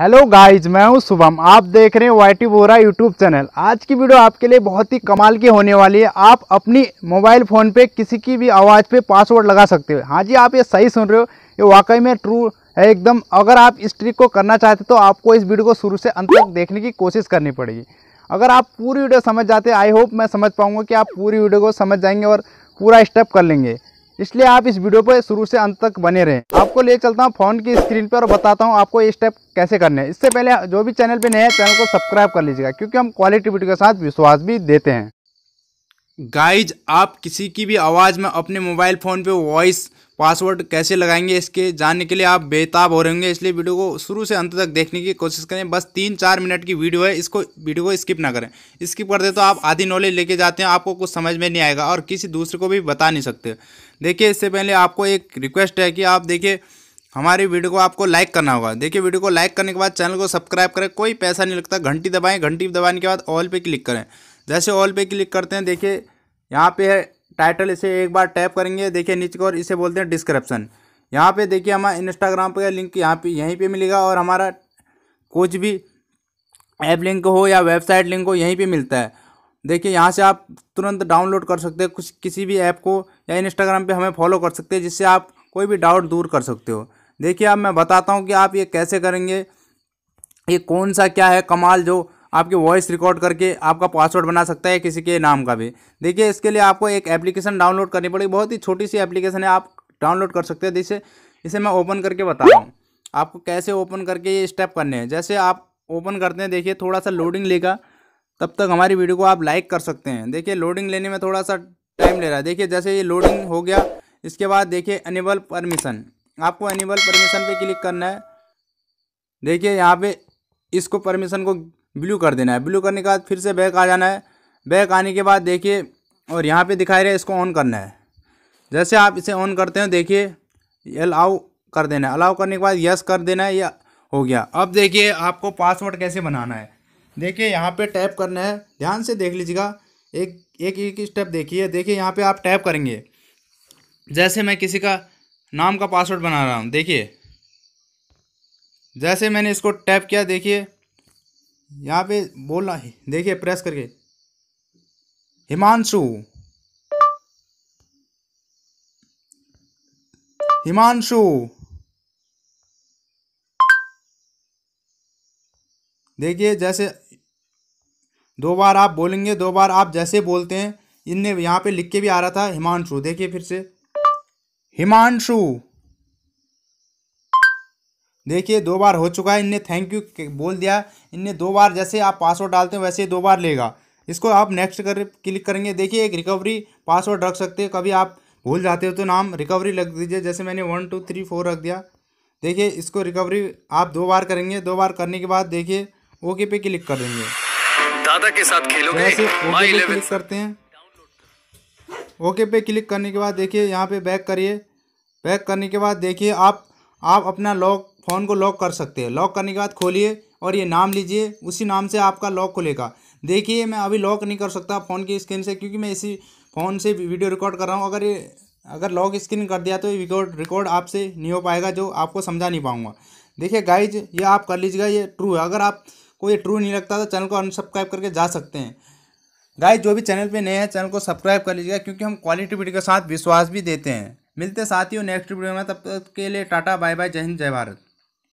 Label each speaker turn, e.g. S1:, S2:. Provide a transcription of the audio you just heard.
S1: hello guys मैं हूँ शुभम आप देख रहे हैं Y T Bora YouTube channel आज की वीडियो आपके लिए बहुत ही कमाल की होने वाली है आप अपनी मोबाइल फ़ोन पे किसी की भी आवाज़ पे पासवर्ड लगा सकते हो हाँ जी आप ये सही सुन रहे हो ये वाकई में ट्रू है एकदम अगर आप इस ट्रिक को करना चाहते तो आपको इस वीडियो को शुरू से अंत तक देखने की कोशिश करनी पड़ेगी अगर आप पूरी वीडियो समझ जाते आई होप मैं समझ पाऊँगा कि आप पूरी वीडियो को समझ जाएंगे और पूरा स्टेप कर लेंगे इसलिए आप इस वीडियो पर शुरू से अंत तक बने रहें आपको ले चलता हूँ फोन की स्क्रीन पर और बताता हूँ आपको ये स्टेप कैसे करने हैं इससे पहले जो भी चैनल पर नए हैं चैनल को सब्सक्राइब कर लीजिएगा क्योंकि हम क्वालिटी वीडियो के साथ विश्वास भी देते हैं गाइज आप किसी की भी आवाज़ में अपने मोबाइल फ़ोन पे वॉइस पासवर्ड कैसे लगाएंगे इसके जानने के लिए आप बेताब हो रहे होंगे इसलिए वीडियो को शुरू से अंत तक देखने की कोशिश करें बस तीन चार मिनट की वीडियो है इसको वीडियो को स्किप ना करें स्किप कर दे तो आप आधी नॉलेज लेके जाते हैं आपको कुछ समझ में नहीं आएगा और किसी दूसरे को भी बता नहीं सकते देखिए इससे पहले आपको एक रिक्वेस्ट है कि आप देखिए हमारी वीडियो को आपको लाइक करना होगा देखिए वीडियो को लाइक करने के बाद चैनल को सब्सक्राइब करें कोई पैसा नहीं लगता घंटी दबाएँ घंटी दबाने के बाद ऑल पे क्लिक करें जैसे ऑल पे क्लिक करते हैं देखिए यहाँ पे है टाइटल इसे एक बार टैप करेंगे देखिए नीचे और इसे बोलते हैं डिस्क्रिप्शन यहाँ पे देखिए हमारा इंस्टाग्राम पर लिंक यहाँ पे यहीं पे मिलेगा और हमारा कुछ भी ऐप लिंक हो या वेबसाइट लिंक हो यहीं पे मिलता है देखिए यहाँ से आप तुरंत डाउनलोड कर सकते हो कुछ किसी भी ऐप को या इंस्टाग्राम पर हमें फॉलो कर सकते हैं जिससे आप कोई भी डाउट दूर कर सकते हो देखिए अब मैं बताता हूँ कि आप ये कैसे करेंगे ये कौन सा क्या है कमाल जो आपके वॉइस रिकॉर्ड करके आपका पासवर्ड बना सकता है किसी के नाम का भी देखिए इसके लिए आपको एक एप्लीकेशन डाउनलोड करनी पड़ेगी बहुत ही छोटी सी एप्लीकेशन है आप डाउनलोड कर सकते हैं जिसे इसे मैं ओपन करके बता रहा हूँ आपको कैसे ओपन करके ये स्टेप करने हैं जैसे आप ओपन करते हैं देखिए थोड़ा सा लोडिंग लेगा तब तक हमारी वीडियो को आप लाइक कर सकते हैं देखिए लोडिंग लेने में थोड़ा सा टाइम ले रहा है देखिए जैसे ये लोडिंग हो गया इसके बाद देखिए एनिबल परमिशन आपको एनिबल परमिशन पे क्लिक करना है देखिए यहाँ पे इसको परमिशन को ब्लू कर देना है ब्लू करने के बाद फिर से बैक आ जाना है बैक आने के बाद देखिए और यहाँ पे दिखाई रहे इसको ऑन करना है जैसे आप इसे ऑन करते हैं देखिए अलाउ कर देना है अलाउ करने के बाद यस कर देना है या हो गया अब देखिए आपको पासवर्ड कैसे बनाना है देखिए यहाँ पे टैप करना है ध्यान से देख लीजिएगा एक एक एक स्टेप देखिए देखिए यहाँ पे आप टैप करेंगे जैसे मैं किसी का नाम का पासवर्ड बना रहा हूँ देखिए जैसे मैंने इसको टैप किया देखिए यहाँ पे बोलना है देखिए प्रेस करके हिमांशु हिमांशु देखिए जैसे दो बार आप बोलेंगे दो बार आप जैसे बोलते हैं इनने यहाँ पे लिख के भी आ रहा था हिमांशु देखिए फिर से हिमांशु देखिए दो बार हो चुका है इनने थैंक यू बोल दिया इनने दो बार जैसे आप पासवर्ड डालते हैं वैसे ही दो बार लेगा इसको आप नेक्स्ट कर क्लिक करेंगे देखिए एक रिकवरी पासवर्ड रख सकते हो कभी आप भूल जाते हो तो नाम रिकवरी रख दीजिए जैसे मैंने वन टू थ्री फोर रख दिया देखिए इसको रिकवरी आप दो बार करेंगे दो बार करने के बाद देखिए ओके पे क्लिक कर देंगे दादा के साथ खेलोगे ओके पे क्लिक करते हैं ओके पे क्लिक करने के बाद देखिए यहाँ पे बैक करिए बैक करने के बाद देखिए आप आप अपना लॉक फ़ोन को लॉक कर सकते हैं लॉक करने के बाद खोलिए और ये नाम लीजिए उसी नाम से आपका लॉक खुलेगा देखिए मैं अभी लॉक नहीं कर सकता फ़ोन की स्क्रीन से क्योंकि मैं इसी फ़ोन से वीडियो रिकॉर्ड कर रहा हूँ अगर ये अगर लॉक स्क्रीन कर दिया तो ये रिकॉर्ड रिकॉर्ड आपसे नहीं हो पाएगा जो आपको समझा नहीं पाऊँगा देखिए गाइज ये आप कर लीजिएगा ये ट्रू है अगर आप को ये ट्रू नहीं लगता तो चैनल को अनसब्सक्राइब करके जा सकते हैं गाइज जो भी चैनल पर नए हैं चैनल को सब्सक्राइब कर लीजिएगा क्योंकि हम क्वालिटी वीडियो के साथ विश्वास भी देते हैं मिलते साथियों नेक्स्ट वीडियो में तब तक के लिए टाटा बाय बाय जय हिंद जय भारत